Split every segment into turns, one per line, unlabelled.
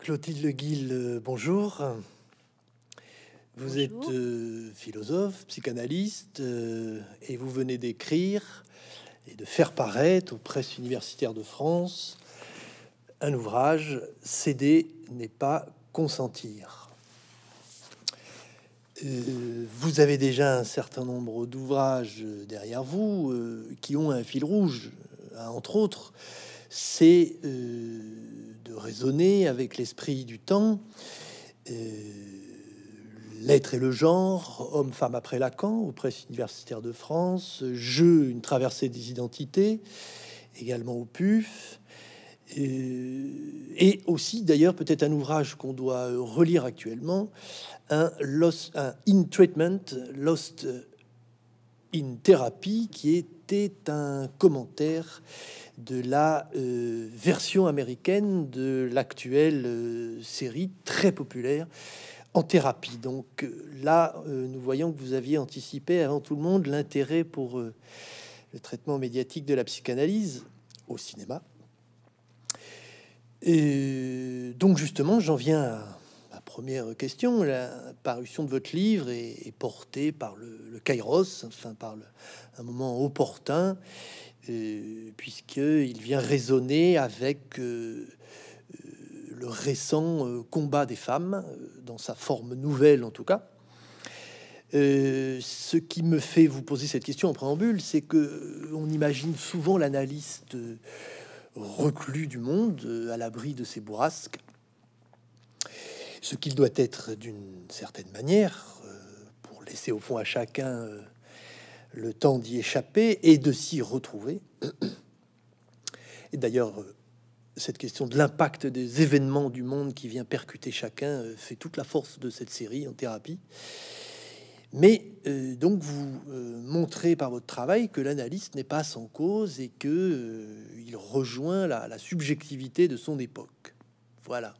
Clotilde Guille, euh, bonjour. Vous êtes euh, philosophe, psychanalyste, euh, et vous venez d'écrire et de faire paraître aux presses universitaires de France un ouvrage Céder n'est pas consentir. vous avez déjà un certain nombre d'ouvrages derrière vous qui ont un fil rouge, entre autres, c'est euh, de raisonner avec l'esprit du temps. Euh, l'être et le genre, homme-femme après Lacan, aux presses universitaires de France, jeu, une traversée des identités, également au PUF, euh, et aussi d'ailleurs peut-être un ouvrage qu'on doit relire actuellement, un, lost, In Treatment, Lost in Therapy, qui était un commentaire de la euh, version américaine de l'actuelle euh, série très populaire en thérapie. Donc euh, là, nous voyons que vous aviez anticipé avant tout le monde l'intérêt pour le traitement médiatique de la psychanalyse au cinéma. Et donc justement, j'en viens à ma première question. La parution de votre livre est, portée par le, Kairos, enfin par un moment opportun puisqu'il vient raisonner avec euh, euh, le récent euh, combat des femmes, dans sa forme nouvelle en tout cas. ce qui me fait vous poser cette question en préambule, c'est que on imagine souvent l'analyste reclus du monde, à l'abri de ses bourrasques, ce qu'il doit être d'une certaine manière, pour laisser au fond à chacun le temps d'y échapper et de s'y retrouver. Et d'ailleurs, cette question de l'impact des événements du monde qui vient percuter chacun euh, fait toute la force de cette série en thérapie. Mais euh, donc vous euh, montrez par votre travail que l'analyste n'est pas sans cause et que il rejoint la, la, subjectivité de son époque. Voilà.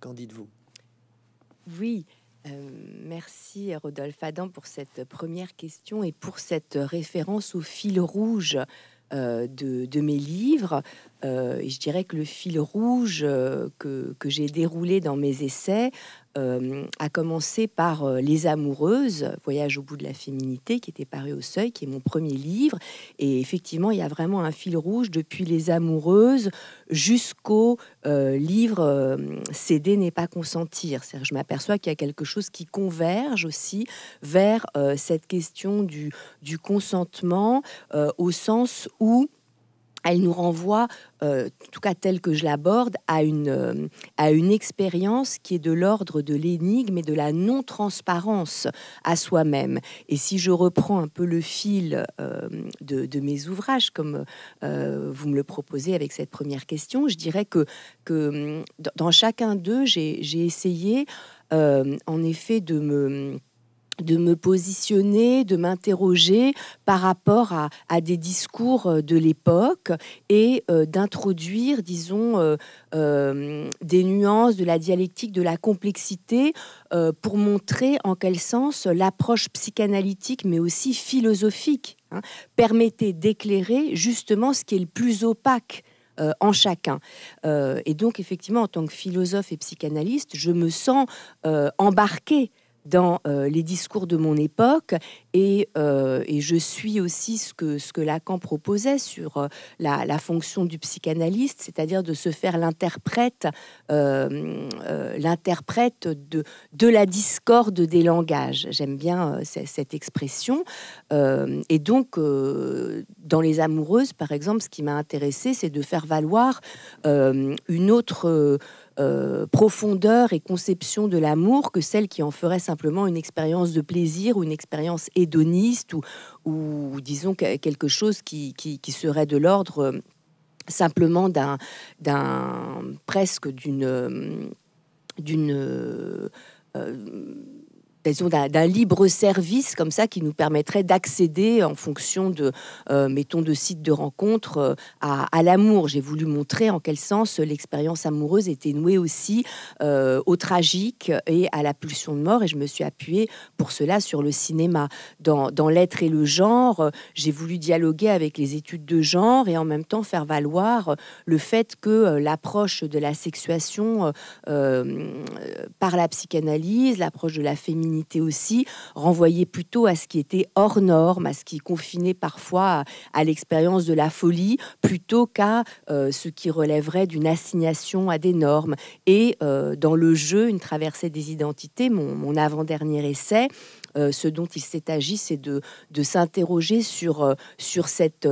Qu'en dites-vous
Oui, euh, merci Rodolphe Adam pour cette première question et pour cette référence au fil rouge euh, de, mes livres. Euh, je dirais que le fil rouge que j'ai déroulé dans mes essais, a euh, à commencer par euh, Les Amoureuses, Voyage au bout de la féminité, qui était paru au Seuil, qui est mon premier livre. Et effectivement, il y a vraiment un fil rouge depuis Les Amoureuses jusqu'au euh, livre Céder n'est pas consentir. cest je m'aperçois qu'il y a quelque chose qui converge aussi vers cette question du, du consentement au sens où elle nous renvoie, euh, en tout cas telle que je l'aborde, à une, euh, à une expérience qui est de l'ordre de l'énigme et de la non-transparence à soi-même. Et si je reprends un peu le fil euh, de, mes ouvrages, comme vous me le proposez avec cette première question, je dirais que, que dans chacun d'eux, j'ai essayé en effet de me de me positionner, de m'interroger par rapport à, des discours euh, de l'époque et euh, d'introduire, disons, euh, des nuances de la dialectique, de la complexité pour montrer en quel sens l'approche psychanalytique, mais aussi philosophique, hein, permettait d'éclairer justement ce qui est le plus opaque en chacun. et donc, effectivement, en tant que philosophe et psychanalyste, je me sens embarqué. embarquée dans euh, les discours de mon époque euh, et, je suis aussi ce que, ce que Lacan proposait sur euh, la, fonction du psychanalyste, c'est-à-dire de se faire l'interprète, l'interprète de, de la discorde des langages. J'aime bien cette expression. et donc, dans Les Amoureuses, par exemple, ce qui m'a intéressé, c'est de faire valoir une autre euh, profondeur et conception de l'amour que celle qui en ferait simplement une expérience de plaisir ou une expérience hédoniste ou, ou disons quelque chose qui, serait de l'ordre euh, simplement d'un, d'un presque d'une euh, d'une d'un libre service comme ça qui nous permettrait d'accéder en fonction de, euh, mettons, de sites de rencontre euh, à, l'amour. J'ai voulu montrer en quel sens l'expérience amoureuse était nouée aussi euh, au tragique et à la pulsion de mort. Et je me suis appuyée pour cela sur le cinéma. Dans, dans l'être et le genre, j'ai voulu dialoguer avec les études de genre et en même temps faire valoir le fait que l'approche de la sexuation par la psychanalyse, l'approche de la féminité, aussi, renvoyait plutôt à ce qui était hors norme, à ce qui confinait parfois à, l'expérience de la folie, plutôt qu'à euh, ce qui relèverait d'une assignation à des normes. Et euh, dans le jeu, une traversée des identités, mon, avant-dernier essai, euh, ce dont il s'est agi, c'est de, de s'interroger sur, sur cette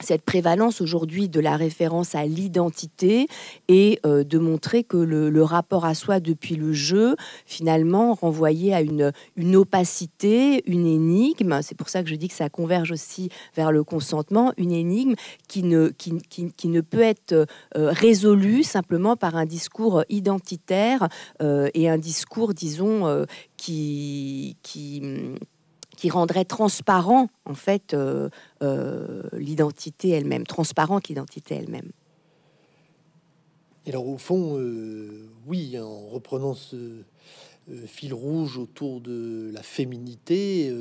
cette prévalence aujourd'hui de la référence à l'identité et euh, de montrer que le, rapport à soi depuis le jeu, finalement, renvoyait à une, une opacité, une énigme, c'est pour ça que je dis que ça converge aussi vers le consentement, une énigme qui ne, qui, qui, ne peut être euh, résolue simplement par un discours identitaire euh, et un discours, disons, qui... qui qui rendrait transparent en fait euh, euh, l'identité elle-même, transparente l'identité elle-même.
Et alors au fond, euh, oui, en reprenant ce fil rouge autour de la féminité,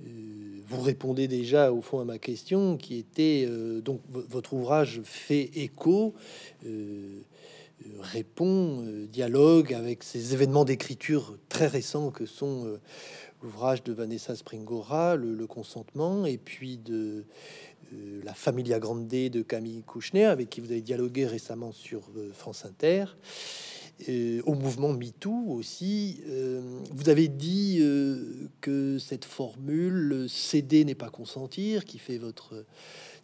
vous répondez déjà au fond à ma question qui était donc votre ouvrage fait écho répond, dialogue avec ces événements d'écriture très récents que sont l'ouvrage de Vanessa Springora, le, consentement, et puis de euh, la Familia Grande de Camille Kouchner, avec qui vous avez dialogué récemment sur euh, France Inter, euh, au mouvement MeToo aussi. vous avez dit que cette formule « céder n'est pas consentir », qui fait votre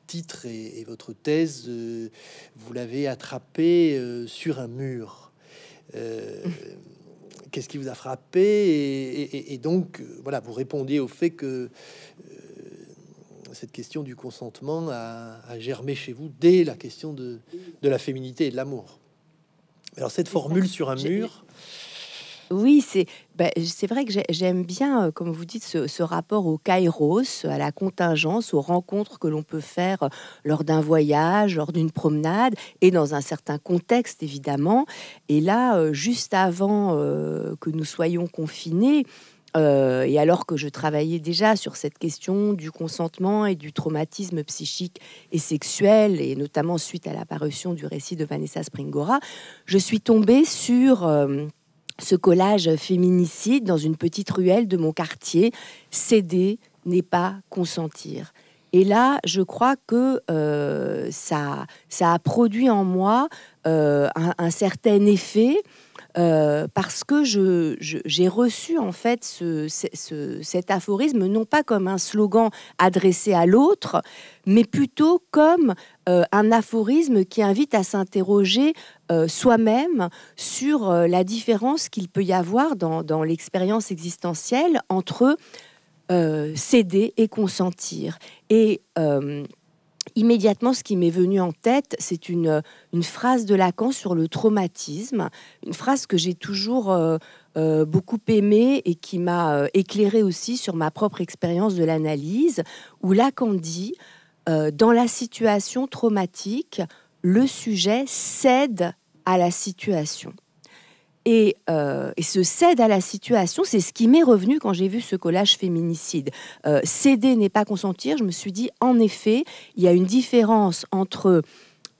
titre et, votre thèse, vous l'avez attrapée sur un mur. qu'est-ce qui vous a frappé et, donc euh, voilà, vous répondez au fait que euh, cette question du consentement a, a, germé chez vous dès la question de, de la féminité et de l'amour. Alors cette formule sur un mur,
oui, bah, c'est vrai que j'aime bien, euh, comme vous dites, ce, rapport au kairos, à la contingence, aux rencontres que l'on peut faire euh, lors d'un voyage, lors d'une promenade, et dans un certain contexte, évidemment. Et là, euh, juste avant que nous soyons confinés, et alors que je travaillais déjà sur cette question du consentement et du traumatisme psychique et sexuel, et notamment suite à l'apparition du récit de Vanessa Springora, je suis tombée sur ce collage féminicide dans une petite ruelle de mon quartier, céder n'est pas consentir. Et là, je crois que euh, ça, a produit en moi euh, un, certain effet euh, parce que j'ai je, j'ai reçu en fait ce, cet aphorisme non pas comme un slogan adressé à l'autre, mais plutôt comme euh, un aphorisme qui invite à s'interroger euh, soi-même sur la différence qu'il peut y avoir dans, dans l'expérience existentielle entre céder et consentir. Et immédiatement, ce qui m'est venu en tête, c'est euh, une, phrase de Lacan sur le traumatisme, une phrase que j'ai toujours euh, euh, beaucoup aimée et qui m'a éclairée aussi sur ma propre expérience de l'analyse, où Lacan dit, dans la situation traumatique, le sujet cède à la situation et, se euh, cède à la situation, c'est ce qui m'est revenu quand j'ai vu ce collage féminicide. Euh, céder n'est pas consentir, je me suis dit, en effet, il y a une différence entre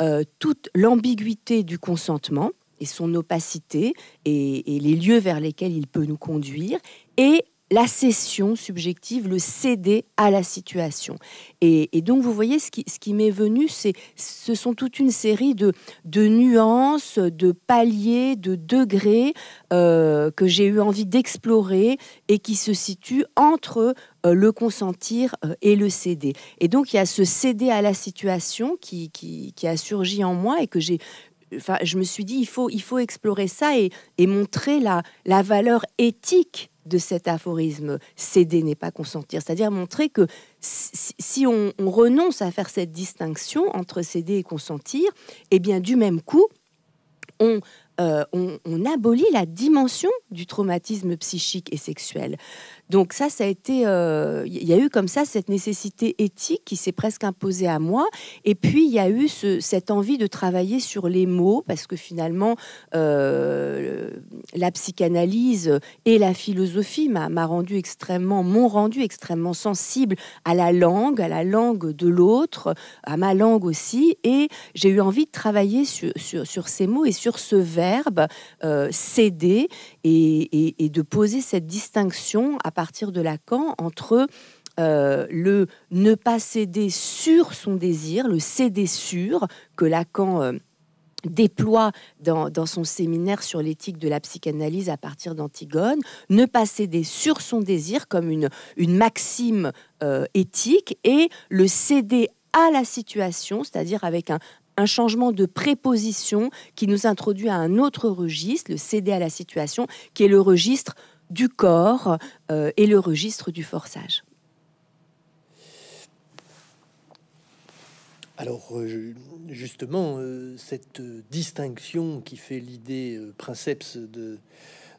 euh, toute l'ambiguïté du consentement et son opacité et, et les lieux vers lesquels il peut nous conduire et la cession subjective, le céder à la situation. Et, donc, vous voyez, ce qui, m'est venu, c'est, ce sont toute une série de, nuances, de paliers, de degrés euh, que j'ai eu envie d'explorer et qui se situent entre euh, le consentir euh, et le céder. Et donc, il y a ce céder à la situation qui, a surgi en moi et que j'ai Enfin, je me suis dit, il faut, il faut explorer ça et, montrer la, la valeur éthique de cet aphorisme céder n'est pas consentir, c'est-à-dire montrer que si on, renonce à faire cette distinction entre céder et consentir, eh bien du même coup, on, euh, on abolit la dimension du traumatisme psychique et sexuel. Donc ça, ça a été, il euh, y a eu comme ça cette nécessité éthique qui s'est presque imposée à moi. Et puis il y a eu cette envie de travailler sur les mots parce que finalement, euh, la psychanalyse et la philosophie m'a rendu extrêmement, m'ont rendu extrêmement sensible à la langue, à la langue de l'autre, à ma langue aussi. Et j'ai eu envie de travailler sur, ces mots et sur ce verbe euh, céder et, de poser cette distinction à partir de Lacan entre euh, le ne pas céder sur son désir, le céder sur que Lacan euh, déploie dans, son séminaire sur l'éthique de la psychanalyse à partir d'Antigone, ne pas céder sur son désir comme une, une maxime euh, éthique et le céder à la situation, c'est-à-dire avec un, un changement de préposition qui nous introduit à un autre registre, le céder à la situation, qui est le registre du corps euh, et le registre du forçage.
Alors euh, justement, euh, cette distinction qui fait l'idée princeps de,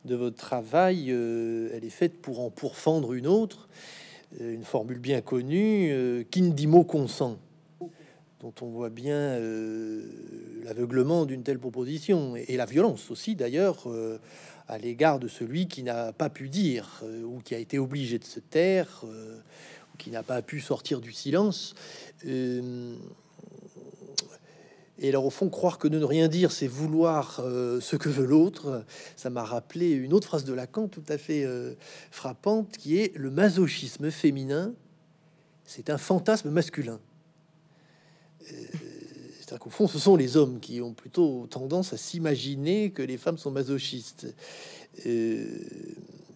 de, votre travail, elle est faite pour en pourfendre une autre, une formule bien connue, qui ne dit mot consent dont on voit bien euh, l'aveuglement d'une telle proposition et, la violence aussi d'ailleurs euh, à l'égard de celui qui n'a pas pu dire euh, ou qui a été obligé de se taire ou qui n'a pas pu sortir du silence. et alors au fond, croire que ne rien dire, c'est vouloir ce que veut l'autre, ça m'a rappelé une autre phrase de Lacan tout à fait frappante qui est le masochisme féminin, c'est un fantasme masculin. Euh, c'est-à-dire qu'au fond, ce sont les hommes qui ont plutôt tendance à s'imaginer que les femmes sont masochistes. Euh,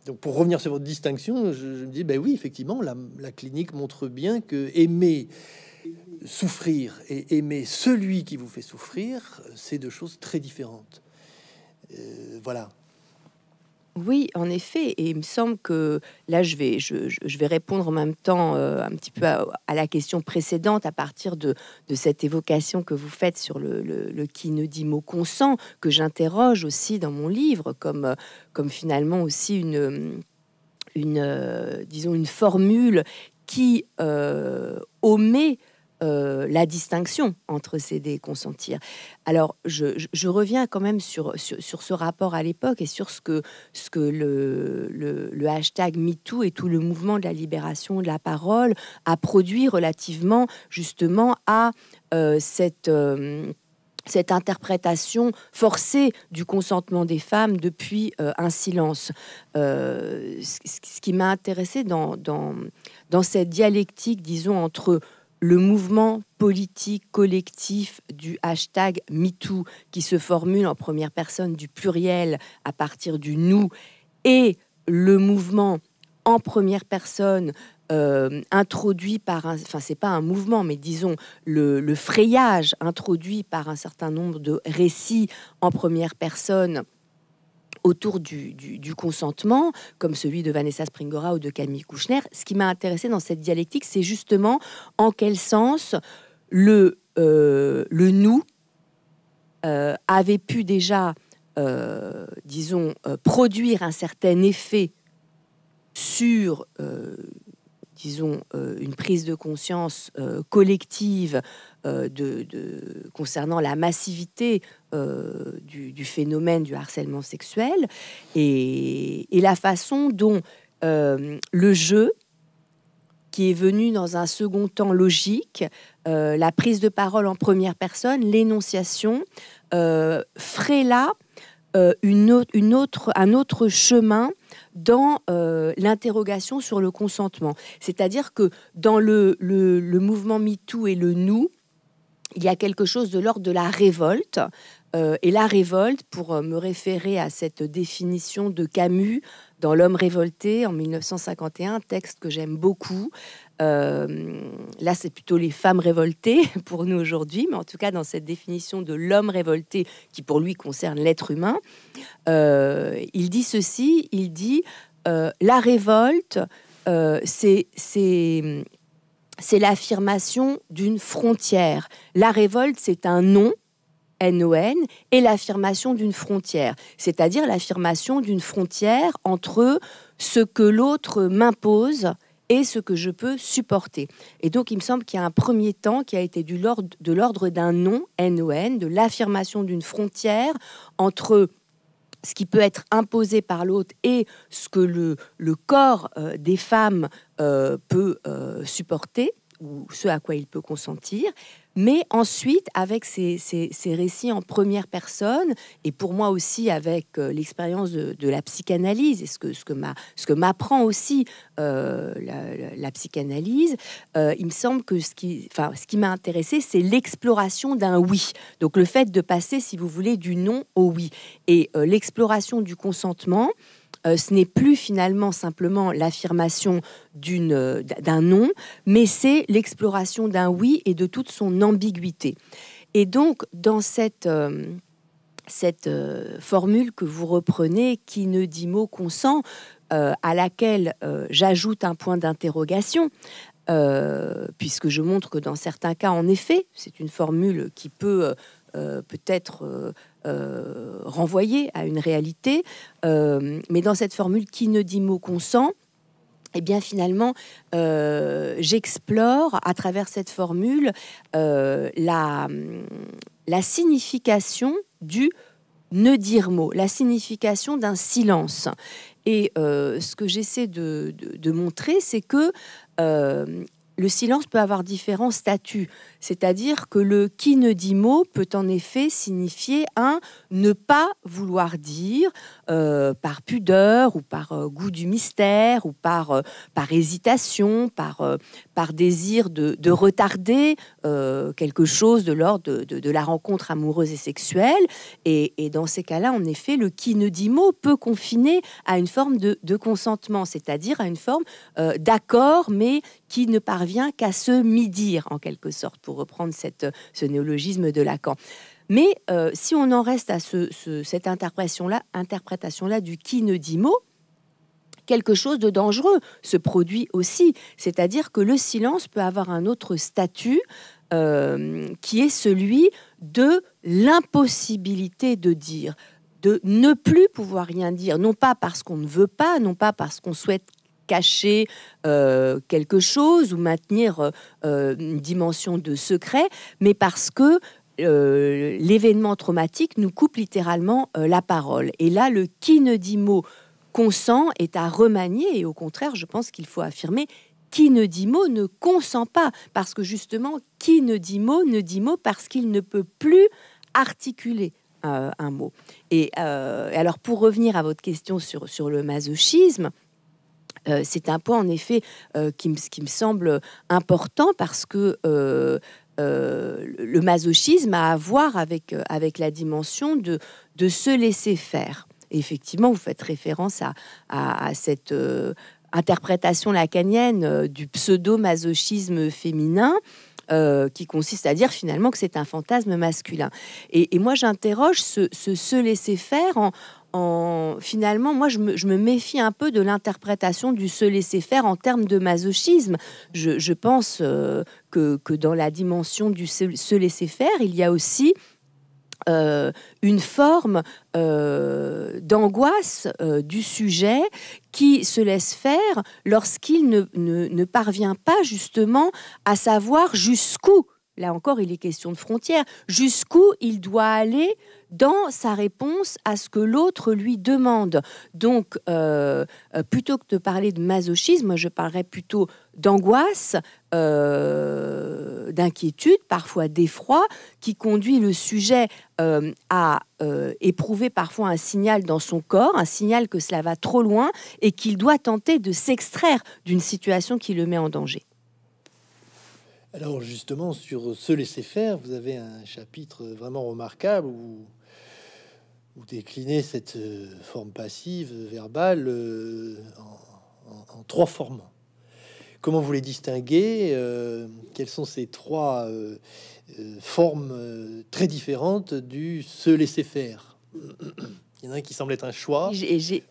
donc, pour revenir sur votre distinction, je, me dis, ben oui, effectivement, la, clinique montre bien que aimer, souffrir et aimer celui qui vous fait souffrir, c'est deux choses très différentes. Euh, voilà.
Oui, en effet. Et il me semble que là, je vais, je, vais répondre en même temps euh, un petit peu à, la question précédente à partir de, cette évocation que vous faites sur le, qui ne dit mot consent, que j'interroge aussi dans mon livre comme, comme finalement aussi une, euh, disons une formule qui euh, omet euh, la distinction entre céder et consentir. Alors, je, reviens quand même sur, sur, ce rapport à l'époque et sur ce que, ce que le, le, hashtag MeToo et tout le mouvement de la libération de la parole a produit relativement justement à euh, cette... Euh, cette interprétation forcée du consentement des femmes depuis un silence. ce, qui m'a intéressé dans, dans, dans, cette dialectique, disons, entre le mouvement politique collectif du hashtag MeToo qui se formule en première personne du pluriel à partir du nous et le mouvement en première personne euh, introduit par un, enfin c'est pas un mouvement, mais disons le, frayage introduit par un certain nombre de récits en première personne autour du, consentement, comme celui de Vanessa Springora ou de Camille Kouchner. Ce qui m'a intéressé dans cette dialectique, c'est justement en quel sens le, euh, le nous euh, avait pu déjà, euh, disons, produire un certain effet sur disons, euh, une prise de conscience euh, collective euh, de, concernant la massivité du, phénomène du harcèlement sexuel et, la façon dont le jeu, qui est venu dans un second temps logique, la prise de parole en première personne, l'énonciation, ferait là euh, autre, un autre chemin dans euh, l'interrogation sur le consentement. C'est-à-dire que dans le, mouvement MeToo et le nous, il y a quelque chose de l'ordre de la révolte. Euh, et la révolte, pour me référer à cette définition de Camus dans L'homme révolté en 1951, texte que j'aime beaucoup, euh, là, c'est plutôt les femmes révoltées pour nous aujourd'hui, mais en tout cas dans cette définition de l'homme révolté qui pour lui concerne l'être humain, euh, il dit ceci, il dit euh, la révolte, c'est c'est l'affirmation d'une frontière. La révolte, c'est un nom, N-O-N, et l'affirmation d'une frontière, c'est-à-dire l'affirmation d'une frontière entre ce que l'autre m'impose et ce que je peux supporter. Et donc, il me semble qu'il y a un premier temps qui a été du de l'ordre d'un nom, NON, de l'affirmation d'une frontière entre ce qui peut être imposé par l'autre et ce que le, le corps euh, des femmes euh, peut euh, supporter ou ce à quoi il peut consentir. Mais ensuite, avec ces, récits en première personne, et pour moi aussi avec euh, l'expérience de, la psychanalyse, et ce que, ce que m'apprend aussi euh, la, psychanalyse, euh, il me semble que ce qui, enfin, ce qui m'a intéressé, c'est l'exploration d'un oui. Donc le fait de passer, si vous voulez, du non au oui. Et l'exploration du consentement, euh, ce n'est plus finalement simplement l'affirmation euh, d'un non, mais c'est l'exploration d'un oui et de toute son ambiguïté. Et donc, dans cette, euh, cette formule que vous reprenez, qui ne dit mot consent, à laquelle j'ajoute un point d'interrogation, puisque je montre que dans certains cas, en effet, c'est une formule qui peut peut-être euh, renvoyer à une réalité. Euh, mais dans cette formule qui ne dit mot consent, et eh bien finalement, euh, j'explore à travers cette formule la, la signification du ne dire mot, la signification d'un silence. Et ce que j'essaie de montrer, c'est que le silence peut avoir différents statuts, c'est-à-dire que le qui ne dit mot peut en effet signifier un ne pas vouloir dire, euh, par pudeur ou par euh, goût du mystère ou par, euh, par hésitation, par, par désir de, retarder quelque chose de l'ordre de, la rencontre amoureuse et sexuelle. Et, dans ces cas-là, en effet, le qui ne dit mot peut confiner à une forme de, consentement, c'est-à-dire à une forme d'accord, mais qui ne parvient qu'à se midir, en quelque sorte, pour reprendre cette, ce néologisme de Lacan. Mais euh, si on en reste à cette interprétation-là, interprétation-là du qui ne dit mot, quelque chose de dangereux se produit aussi. C'est-à-dire que le silence peut avoir un autre statut euh, qui est celui de l'impossibilité de dire, de ne plus pouvoir rien dire, non pas parce qu'on ne veut pas, non pas parce qu'on souhaite cacher euh, quelque chose ou maintenir une dimension de secret, mais parce que euh, l'événement traumatique nous coupe littéralement euh, la parole. Et là, le qui ne dit mot consent est à remanier. Et au contraire, je pense qu'il faut affirmer qui ne dit mot ne consent pas. Parce que justement, qui ne dit mot ne dit mot parce qu'il ne peut plus articuler. Euh, un mot. Et alors pour revenir à votre question sur, sur le masochisme, c'est un point en effet qui, me, qui, me, semble important parce que euh, le masochisme a à voir avec, euh, avec la dimension de, de se laisser faire. effectivement, vous faites référence à, à, cette euh, interprétation lacanienne du pseudo-masochisme féminin. qui consiste à dire finalement que c'est un fantasme masculin. Et, moi, j'interroge ce, ce, se laisser faire en, en, finalement, moi, je me, méfie un peu de l'interprétation du se laisser faire en termes de masochisme. Je, pense euh, que, dans la dimension du se, laisser faire, il y a aussi euh, une forme euh, d'angoisse du sujet qui se laisse faire lorsqu'il ne parvient pas justement à savoir jusqu'où là encore, il est question de frontières, jusqu'où il doit aller dans sa réponse à ce que l'autre lui demande. Donc, euh, euh, plutôt que de parler de masochisme, je parlerais plutôt d'angoisse, euh, d'inquiétude, parfois d'effroi, qui conduit le sujet à éprouver parfois un signal dans son corps, un signal que cela va trop loin et qu'il doit tenter de s'extraire d'une situation qui le met en danger.
Alors justement, sur se laisser faire, vous avez un chapitre vraiment remarquable où vous déclinez cette euh, forme passive, euh, verbale, euh, en, trois formes. Comment vous les distinguez Quelles sont ces trois formes très différentes du se laisser faire Il y en a qui semble être un choix,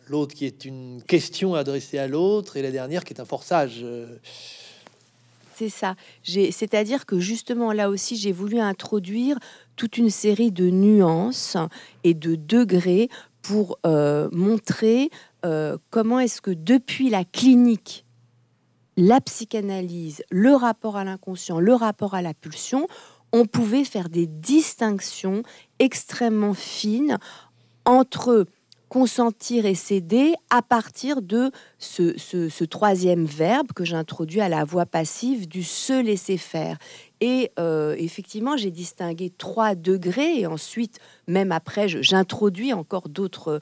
l'autre qui est une question adressée à l'autre,
et la dernière qui est un forçage. C'est ça. C'est-à-dire que justement, là aussi, j'ai voulu introduire toute une série de nuances et de degrés pour euh, montrer euh, comment est-ce que depuis la clinique, la psychanalyse, le rapport à l'inconscient, le rapport à la pulsion, on pouvait faire des distinctions extrêmement fines entre consentir et céder à partir de ce, troisième verbe que j'introduis à la voix passive du se laisser faire. Et euh, effectivement, j'ai distingué trois degrés et ensuite, même après, j'introduis encore d'autres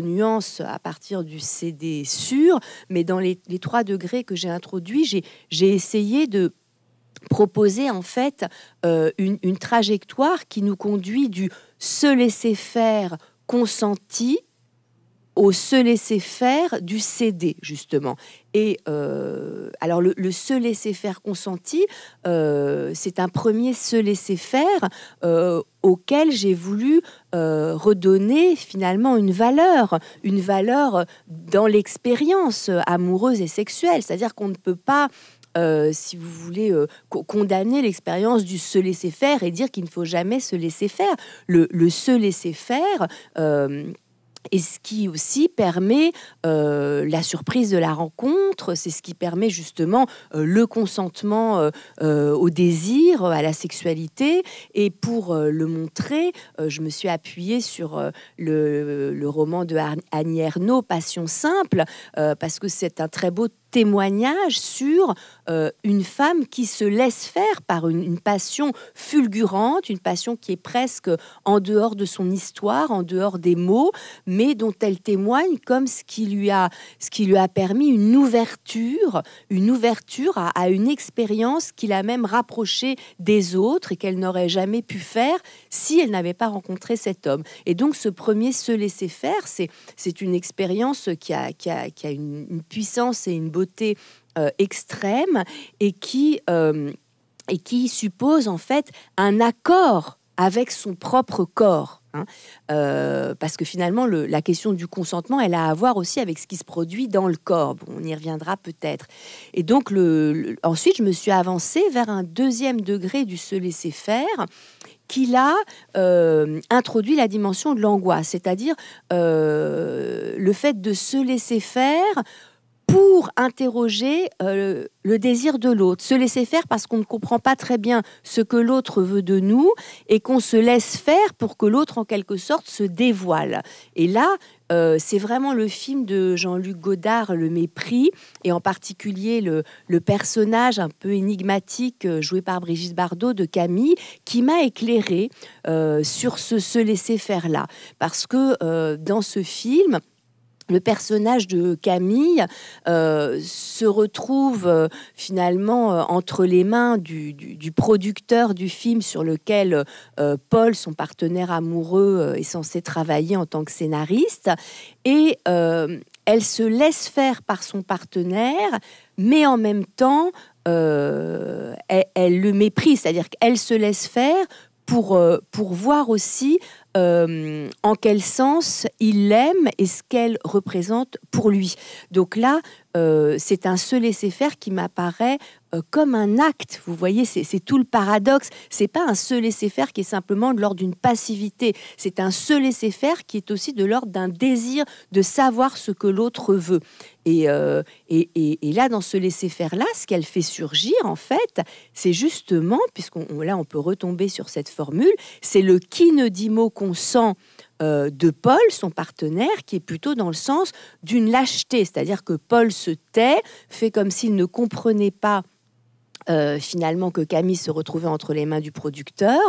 nuances à partir du CD sûr. Mais dans les, trois degrés que j'ai introduits, j'ai essayé de proposer en fait euh, une trajectoire qui nous conduit du se laisser faire consenti au se laisser faire du céder, justement. Et euh, alors, le, se laisser faire consenti, euh, c'est un premier se laisser faire euh, auquel j'ai voulu redonner finalement une valeur, une valeur dans l'expérience amoureuse et sexuelle. C'est-à-dire qu'on ne peut pas. si vous voulez, condamner l'expérience du se laisser faire et dire qu'il ne faut jamais se laisser faire. Le, se laisser faire, et ce qui aussi permet euh, la surprise de la rencontre, c'est ce qui permet justement euh, le consentement euh, au désir, à la sexualité. Et pour le montrer, je me suis appuyée sur le, roman de Annie Ernaux, Passion simple, parce que c'est un très beau témoignage sur euh, une femme qui se laisse faire par une, passion fulgurante, une passion qui est presque en dehors de son histoire, en dehors des mots, mais dont elle témoigne comme ce qui lui a, ce qui lui a permis une ouverture, une ouverture à, une expérience qui l'a même rapprochée des autres et qu'elle n'aurait jamais pu faire si elle n'avait pas rencontré cet homme. Et donc ce premier se laisser faire, c'est une expérience qui a, qui a, qui a une, une puissance et une beauté euh, extrême et qui, euh, et qui suppose en fait un accord avec son propre corps. Hein. Euh, parce que finalement, la question du consentement, elle a à voir aussi avec ce qui se produit dans le corps. on y reviendra peut-être. Et donc, le, ensuite, je me suis avancée vers un deuxième degré du se laisser faire qui a introduit la dimension de l'angoisse, c'est-à-dire le fait de se laisser faire pour interroger euh, le désir de l'autre, se laisser faire parce qu'on ne comprend pas très bien ce que l'autre veut de nous et qu'on se laisse faire pour que l'autre, en quelque sorte, se dévoile. Et là, euh, c'est vraiment le film de Jean-Luc Godard, Le Mépris, et en particulier le, personnage un peu énigmatique euh, joué par Brigitte Bardot de Camille, qui m'a éclairé sur ce se laisser faire là. Parce que dans ce film, le personnage de Camille euh, se retrouve euh, finalement euh, entre les mains du, producteur du film sur lequel Paul, son partenaire amoureux, est censé travailler en tant que scénariste. Et elle se laisse faire par son partenaire, mais en même temps, elle, le méprise, c'est-à-dire qu'elle se laisse faire pour, pour voir aussi euh, en quel sens il l'aime et ce qu'elle représente pour lui. Donc là, euh, c'est un se laisser faire qui m'apparaît euh, comme un acte. Vous voyez, c'est tout le paradoxe. C'est pas un se laisser faire qui est simplement de l'ordre d'une passivité. C'est un se laisser faire qui est aussi de l'ordre d'un désir de savoir ce que l'autre veut. Et, euh, là, dans ce laisser faire là, ce qu'elle fait surgir en fait, c'est justement, puisqu'on là on peut retomber sur cette formule, c'est le qui ne dit mot qu'on sent euh, de Paul, son partenaire, qui est plutôt dans le sens d'une lâcheté, c'est-à-dire que Paul se tait, fait comme s'il ne comprenait pas euh, finalement que Camille se retrouvait entre les mains du producteur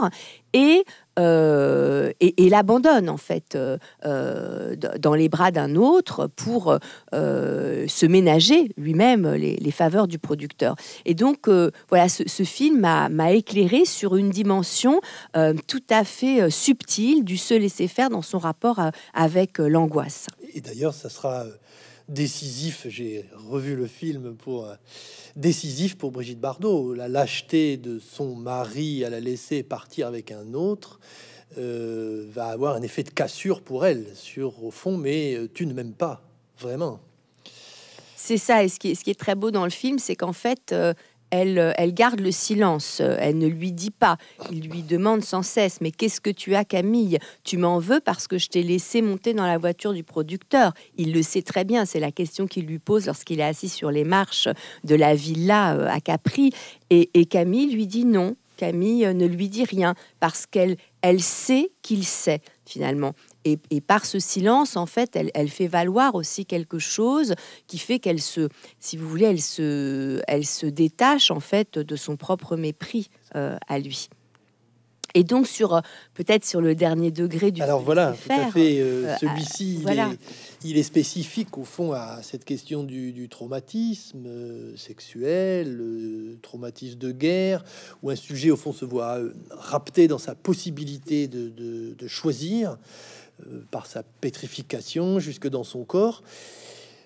et euh, et, et l'abandonne en fait euh, euh, dans les bras d'un autre pour se ménager lui-même les, faveurs du producteur. Et donc voilà, ce, film m'a éclairé sur une dimension tout à fait subtile du se laisser faire dans son rapport avec l'angoisse.
Et d'ailleurs, ça sera décisif, j'ai revu le film pour euh, décisif pour Brigitte Bardot, la lâcheté de son mari à la laisser partir avec un autre euh, va avoir un effet de cassure pour elle sur au fond mais euh, tu ne m'aimes pas vraiment.
C'est ça et ce ce qui est très beau dans le film, c'est qu'en fait euh, elle, garde le silence, euh, elle ne lui dit pas. Il lui demande sans cesse, mais qu'est-ce que tu as Camille Tu m'en veux parce que je t'ai laissé monter dans la voiture du producteur. Il le sait très bien, c'est la question qu'il lui pose lorsqu'il est assis sur les marches de la villa euh, à Capri. et, Camille lui dit non, Camille ne lui dit rien parce qu'elle sait qu'il sait finalement. Et, par ce silence, en fait, elle, fait valoir aussi quelque chose qui fait qu'elle se, si vous voulez, elle se, elle se détache en fait de son propre mépris euh, à lui. Et donc sur euh, peut-être sur le dernier degré du. Alors voilà, tout à fait. Euh, celui-ci,
il, est spécifique au fond à cette question du, traumatisme sexuel, traumatisme de guerre, où un sujet au fond se voit rapté dans sa possibilité de, de choisir. Euh, par sa pétrification jusque dans son corps.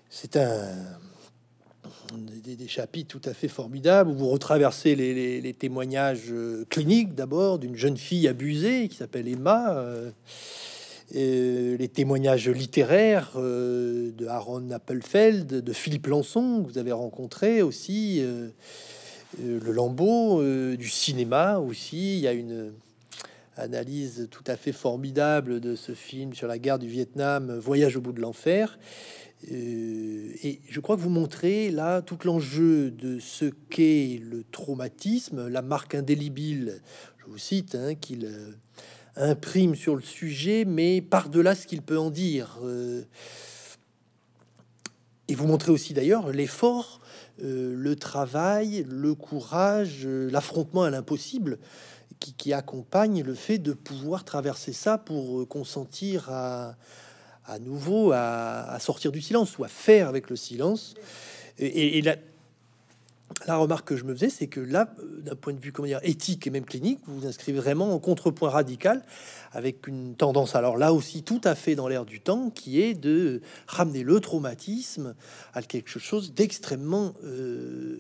C'est un des, chapitres tout à fait formidables où vous retraversez les, témoignages euh, cliniques d'abord d'une jeune fille abusée qui s'appelle Emma. Euh, les témoignages littéraires de Aaron Appelfeld, de Philippe Lançon, que vous avez rencontré aussi, le Lambeau, du cinéma aussi. Il y a une, analyse tout à fait formidable de ce film sur la guerre du Vietnam, Voyage au bout de l'enfer. Euh, et je crois que vous montrez là tout l'enjeu de ce qu'est le traumatisme, la marque indélébile, je vous cite, hein, qu'il euh, imprime sur le sujet, mais par-delà ce qu'il peut en dire. Euh, et vous montrez aussi d'ailleurs l'effort, le travail, le courage, l'affrontement à l'impossible qui, accompagne le fait de pouvoir traverser ça pour euh, consentir à, nouveau à, sortir du silence ou à faire avec le silence. Et, la, remarque que je me faisais, c'est que là, euh, d'un point de vue comment dire, éthique et même clinique, vous vous inscrivez vraiment en contrepoint radical avec une tendance, alors là aussi tout à fait dans l'air du temps, qui est de ramener le traumatisme à quelque chose d'extrêmement... Euh,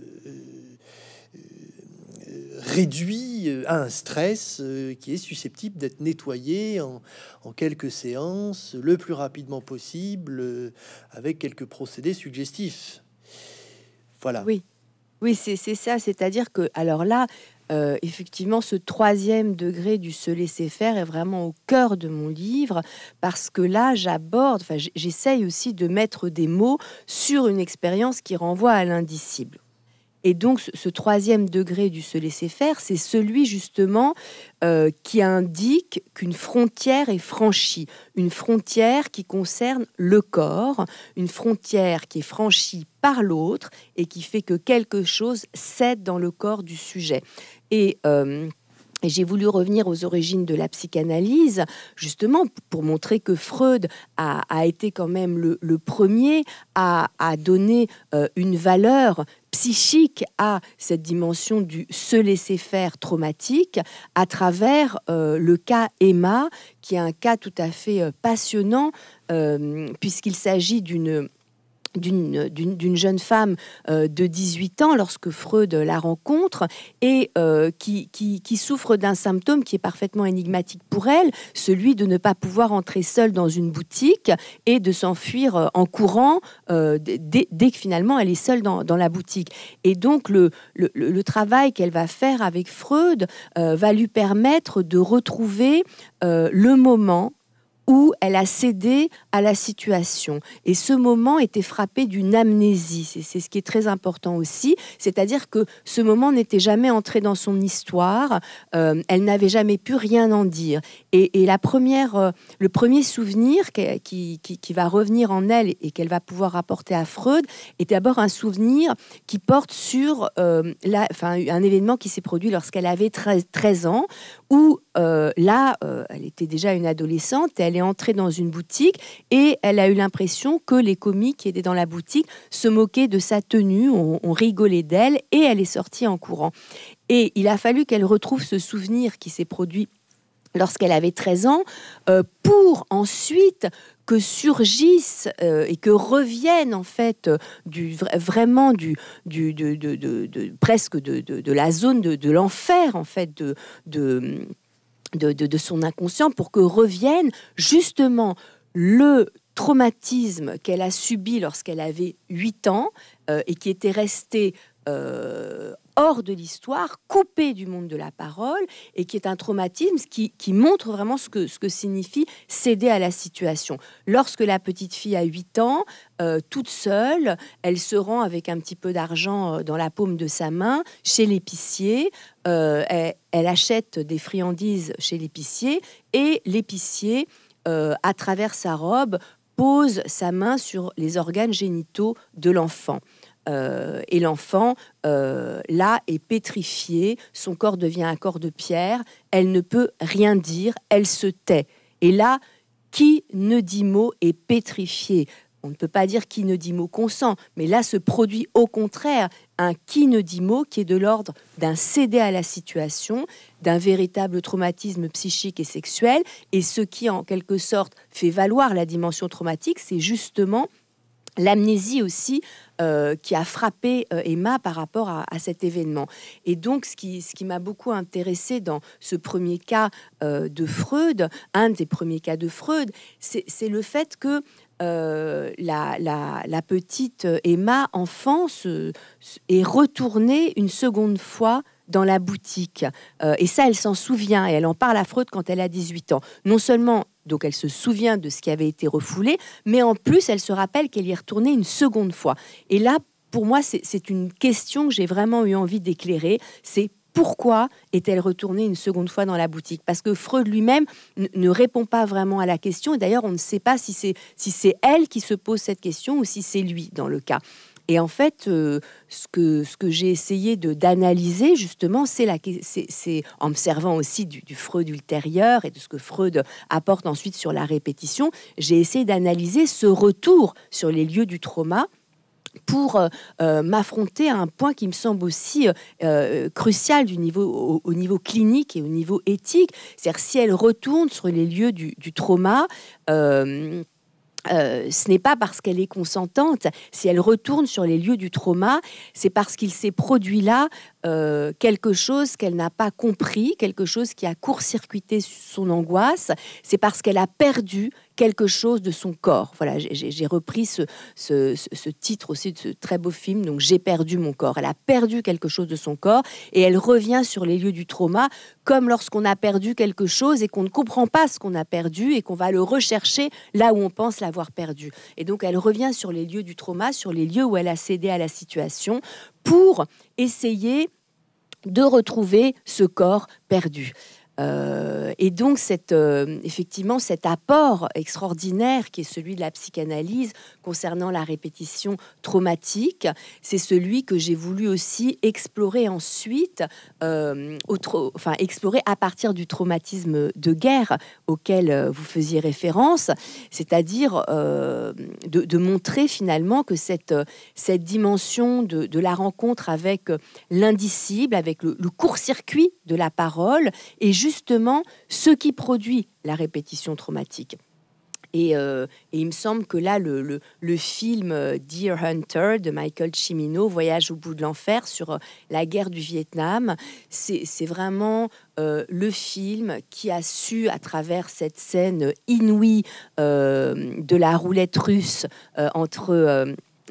réduit euh, à un stress euh, qui est susceptible d'être nettoyé en, quelques séances, le plus rapidement possible, euh, avec quelques procédés suggestifs.
Voilà. Oui, oui c'est ça. C'est-à-dire que, alors là, effectivement, ce troisième degré du se laisser faire est vraiment au cœur de mon livre parce que là, j'aborde, enfin, j'essaye aussi de mettre des mots sur une expérience qui renvoie à l'indicible. Et donc, ce, troisième degré du se laisser faire, c'est celui justement euh, qui indique qu'une frontière est franchie, une frontière qui concerne le corps, une frontière qui est franchie par l'autre et qui fait que quelque chose cède dans le corps du sujet. Et euh, j'ai voulu revenir aux origines de la psychanalyse, justement pour montrer que Freud a, été quand même le, premier à, donner euh, une valeur psychique à cette dimension du se laisser faire traumatique à travers euh, le cas Emma, qui est un cas tout à fait euh, passionnant, puisqu'il s'agit d'une d'une jeune femme euh, de 18 ans lorsque Freud la rencontre et euh, qui, qui, souffre d'un symptôme qui est parfaitement énigmatique pour elle, celui de ne pas pouvoir entrer seule dans une boutique et de s'enfuir euh, en courant dès, que finalement elle est seule dans, la boutique. Et donc le, le travail qu'elle va faire avec Freud va lui permettre de retrouver le moment où elle a cédé à la situation. Et ce moment était frappé d'une amnésie. C'est ce qui est très important aussi. C'est-à-dire que ce moment n'était jamais entré dans son histoire. Euh, elle n'avait jamais pu rien en dire. Et, la première, euh, le premier souvenir qui, va revenir en elle et qu'elle va pouvoir rapporter à Freud est d'abord un souvenir qui porte sur euh, la, un événement qui s'est produit lorsqu'elle avait 13, 13 ans, où euh, là, euh, elle était déjà une adolescente, elle est entrée dans une boutique et elle a eu l'impression que les comiques qui étaient dans la boutique se moquaient de sa tenue, ont on rigolait d'elle et elle est sortie en courant. Et il a fallu qu'elle retrouve ce souvenir qui s'est produit lorsqu'elle avait 13 ans, euh, pour ensuite que surgissent euh, et que reviennent en fait euh, du, vraiment du, presque de, la zone de, l'enfer en fait de, de son inconscient pour que revienne justement le traumatisme qu'elle a subi lorsqu'elle avait 8 ans et qui était resté euh, hors de l'histoire, coupé du monde de la parole, et qui est un traumatisme qui, montre vraiment ce que, signifie céder à la situation. Lorsque la petite fille a 8 ans, euh, toute seule, elle se rend avec un petit peu d'argent euh, dans la paume de sa main chez l'épicier, elle, achète des friandises chez l'épicier, et l'épicier, à travers sa robe, pose sa main sur les organes génitaux de l'enfant. Euh, et l'enfant, euh, là, est pétrifié, son corps devient un corps de pierre, elle ne peut rien dire, elle se tait. Et là, qui ne dit mot est pétrifié. On ne peut pas dire qui ne dit mot consent, mais là se produit au contraire un qui ne dit mot qui est de l'ordre d'un cédé à la situation, d'un véritable traumatisme psychique et sexuel. Et ce qui, en quelque sorte, fait valoir la dimension traumatique, c'est justement l'amnésie aussi euh, qui a frappé euh, Emma par rapport à, cet événement. Et donc, ce qui, m'a beaucoup intéressé dans ce premier cas euh, de Freud, un des premiers cas de Freud, c'est le fait que la, petite Emma, enfant, est retournée une seconde fois dans la boutique. et ça, elle s'en souvient et elle en parle à Freud quand elle a 18 ans. Non seulement donc elle se souvient de ce qui avait été refoulé, mais en plus elle se rappelle qu'elle y est retournée une seconde fois. Et là, pour moi, c'est une question que j'ai vraiment eu envie d'éclairer. C'est pourquoi est-elle retournée une seconde fois dans la boutique Parce que Freud lui-même ne répond pas vraiment à la question. Et d'ailleurs, on ne sait pas si c'est elle qui se pose cette question ou si c'est lui dans le cas. Et en fait, euh, ce que, ce que j'ai essayé d'analyser, justement, c'est c'est en me servant aussi du, Freud ultérieur et de ce que Freud apporte ensuite sur la répétition, j'ai essayé d'analyser ce retour sur les lieux du trauma pour euh, euh, m'affronter à un point qui me semble aussi crucial du niveau, au, niveau clinique et au niveau éthique. C'est-à-dire si elle retourne sur les lieux du, trauma, euh, ce n'est pas parce qu'elle est consentante, si elle retourne sur les lieux du trauma, c'est parce qu'il s'est produit là euh, quelque chose qu'elle n'a pas compris, quelque chose qui a court-circuité son angoisse, c'est parce qu'elle a perdu quelque chose de son corps. Voilà, j'ai repris ce, titre aussi de ce très beau film, donc J'ai perdu mon corps. Elle a perdu quelque chose de son corps et elle revient sur les lieux du trauma, comme lorsqu'on a perdu quelque chose et qu'on ne comprend pas ce qu'on a perdu et qu'on va le rechercher là où on pense l'avoir perdu. Et donc elle revient sur les lieux du trauma, sur les lieux où elle a cédé à la situation pour essayer de retrouver ce corps perdu. Euh, et donc, cette, euh, effectivement, cet apport extraordinaire qui est celui de la psychanalyse concernant la répétition traumatique, c'est celui que j'ai voulu aussi explorer ensuite, euh, enfin, explorer à partir du traumatisme de guerre auquel vous faisiez référence, c'est-à-dire de, montrer finalement que cette, cette dimension de, la rencontre avec l'indicible, avec le, court-circuit de la parole, est justement ce qui produit la répétition traumatique. Et, euh, il me semble que là, le, film euh, Dear Hunter de Michael Cimino, Voyage au bout de l'enfer sur euh, la guerre du Vietnam, c'est vraiment le film qui a su, à travers cette scène inouïe de la roulette russe entre...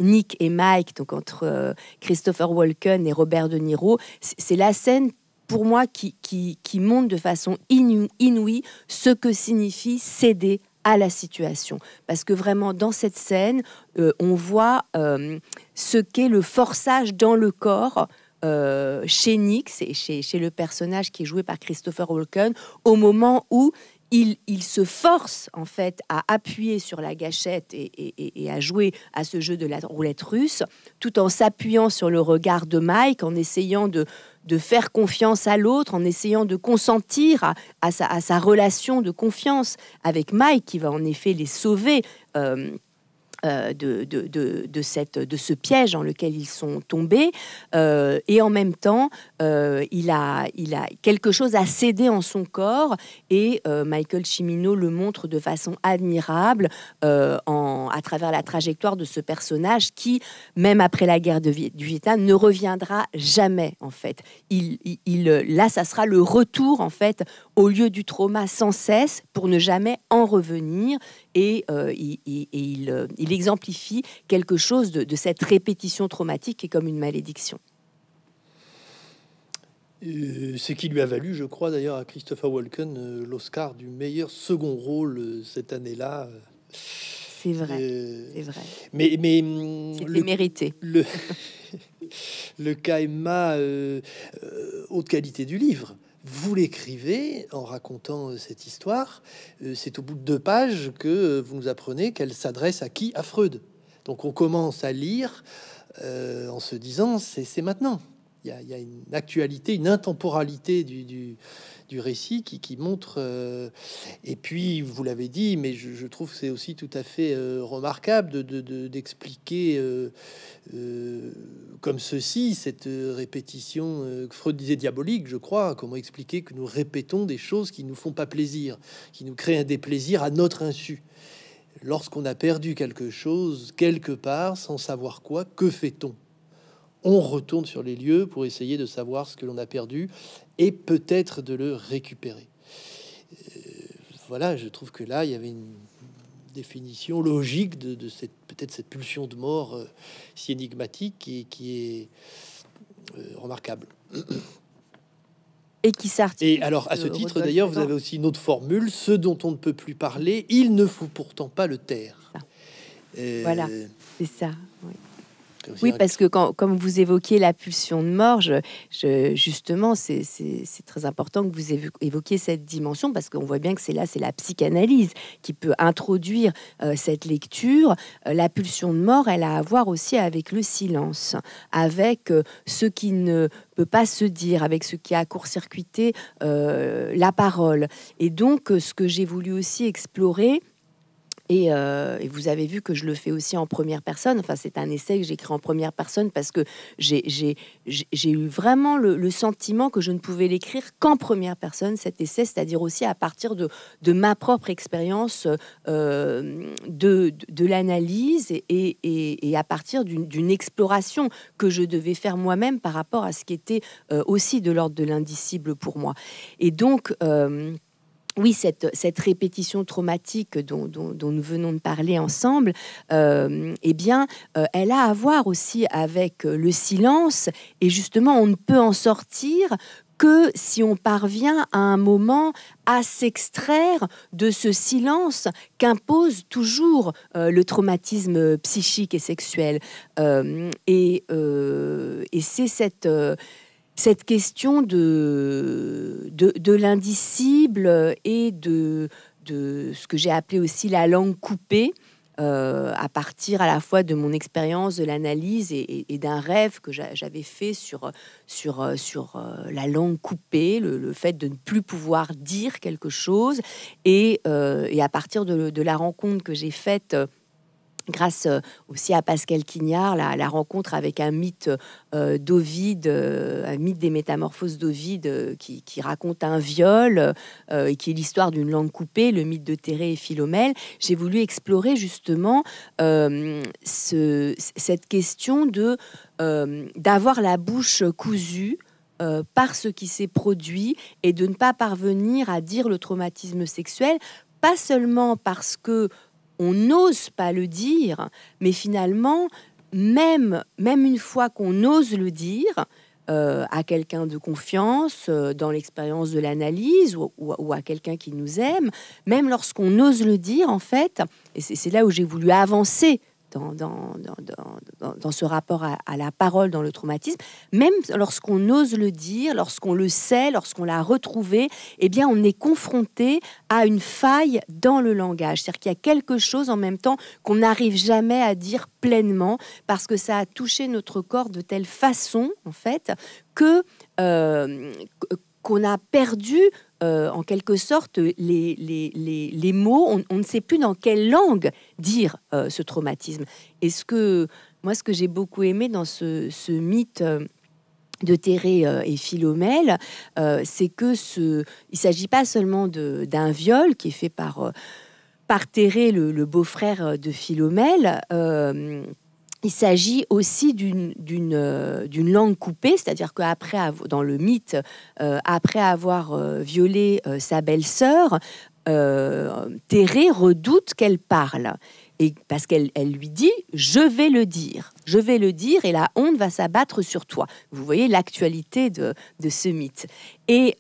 Nick et Mike, donc entre Christopher Walken et Robert De Niro, c'est la scène pour moi, qui, qui, montre de façon inouïe ce que signifie céder à la situation. Parce que vraiment, dans cette scène, euh, on voit euh, ce qu'est le forçage dans le corps euh, chez Nix et chez, chez, le personnage qui est joué par Christopher Walken, au moment où il, se force en fait à appuyer sur la gâchette et, à jouer à ce jeu de la roulette russe, tout en s'appuyant sur le regard de Mike, en essayant de, faire confiance à l'autre, en essayant de consentir à, sa, relation de confiance avec Mike, qui va en effet les sauver. Euh, euh, de, ce piège dans lequel ils sont tombés, euh, et en même temps euh, il, a, il a quelque chose à céder en son corps et euh, Michael Cimino le montre de façon admirable euh, à travers la trajectoire de ce personnage qui, même après la guerre du Vietnam, ne reviendra jamais en fait. Il, là, ça sera le retour en fait au lieu du trauma sans cesse pour ne jamais en revenir et, il, exemplifie quelque chose de, de cette répétition traumatique qui est comme une malédiction.
Euh, ce qui lui a valu, je crois d'ailleurs, à Christopher Walken euh, l'Oscar du meilleur second rôle euh, cette année-là.
C'est vrai, c'est vrai. Mais,
mais hum, le, mérité. Le, le haute qualité du livre. Vous l'écrivez en racontant cette histoire. c'est au bout de deux pages que vous nous apprenez qu'elle s'adresse à qui À Freud. Donc on commence à lire en se disant c'est maintenant il y, a une actualité, une intemporalité du, du, récit qui, montre. Euh, et puis, vous l'avez dit, mais je, trouve c'est aussi tout à fait euh, remarquable d'expliquer de, euh, comme ceci cette répétition que Freud disait diabolique, je crois. Hein, comment expliquer que nous répétons des choses qui nous font pas plaisir, qui nous créent un déplaisir à notre insu lorsqu'on a perdu quelque chose quelque part sans savoir quoi, que fait-on on retourne sur les lieux pour essayer de savoir ce que l'on a perdu et peut-être de le récupérer. Euh, voilà, je trouve que là, il y avait une définition logique de, cette peut-être cette pulsion de mort euh, si énigmatique et qui est euh, remarquable.
Et qui s'articule. Et alors, à ce titre d'ailleurs, vous avez
aussi une autre formule ce dont on ne peut plus parler, il ne faut pourtant pas le taire. voilà,
c'est ça. Oui, parce que quand, comme vous évoquiez la pulsion de mort, justement, c'est très important que vous évoquiez cette dimension, parce qu'on voit bien que c'est là, c'est la psychanalyse qui peut introduire euh, cette lecture. Euh, la pulsion de mort, elle a à voir aussi avec le silence, avec euh, ce qui ne peut pas se dire, avec ce qui a court-circuité la parole. Et donc, ce que j'ai voulu aussi explorer, euh, et, vous avez vu que je le fais aussi en première personne. Enfin, c'est un essai que j'écris en première personne parce que j'ai eu vraiment le, sentiment que je ne pouvais l'écrire qu'en première personne, cet essai, c'est-à-dire aussi à partir de, ma propre expérience euh, de, l'analyse et, à partir d'une exploration que je devais faire moi-même par rapport à ce qui était euh, aussi de l'ordre de l'indicible pour moi. Et donc oui, cette, répétition traumatique dont, nous venons de parler ensemble, euh, eh bien, euh, elle a à voir aussi avec euh, le silence. Et justement, on ne peut en sortir que si on parvient à un moment à s'extraire de ce silence qu'impose toujours le traumatisme psychique et sexuel. et c'est cette cette question de, de, l'indicible et de, de ce que j'ai appelé aussi la langue coupée, euh, à partir à la fois de mon expérience, de l'analyse et, d'un rêve que j'avais fait sur, sur, euh, sur euh, la langue coupée, le, fait de ne plus pouvoir dire quelque chose, et, à partir de la rencontre que j'ai faite grâce euh, aussi à Pascal Quignard, la, rencontre avec un mythe euh, d'Ovide, euh, un mythe des métamorphoses d'Ovide qui, raconte un viol et qui est l'histoire d'une langue coupée, le mythe de Thérée et Philomèle. J'ai voulu explorer justement cette question de d'avoir la bouche cousue. par ce qui s'est produit et de ne pas parvenir à dire le traumatisme sexuel, pas seulement parce que on n'ose pas le dire, mais finalement, même, même une fois qu'on ose le dire, euh, à quelqu'un de confiance euh, dans l'expérience de l'analyse ou, à quelqu'un qui nous aime, même lorsqu'on ose le dire, en fait, et c'est là où j'ai voulu avancer dans, dans, ce rapport à, la parole, dans le traumatisme, même lorsqu'on ose le dire, lorsqu'on le sait, lorsqu'on l'a retrouvé, eh bien, on est confronté à une faille dans le langage. C'est-à-dire qu'il y a quelque chose en même temps qu'on n'arrive jamais à dire pleinement parce que ça a touché notre corps de telle façon, en fait, que, euh, que qu'on a perdu euh, en quelque sorte les, les, mots, on, ne sait plus dans quelle langue dire euh, ce traumatisme. Et ce que, moi, ce que j'ai beaucoup aimé dans ce, mythe euh, de Thérée et Philomèle, c'est que ce, il s'agit pas seulement d'un viol qui est fait par par Théré, le, beau-frère de Philomèle, il s'agit aussi d'une, euh, langue coupée, c'est-à-dire que dans le mythe, euh, après avoir euh, violé sa belle-sœur, Thérée redoute qu'elle parle. Et parce qu'elle lui dit Je vais le dire, je vais le dire, et la honte va s'abattre sur toi. Vous voyez l'actualité de, ce mythe.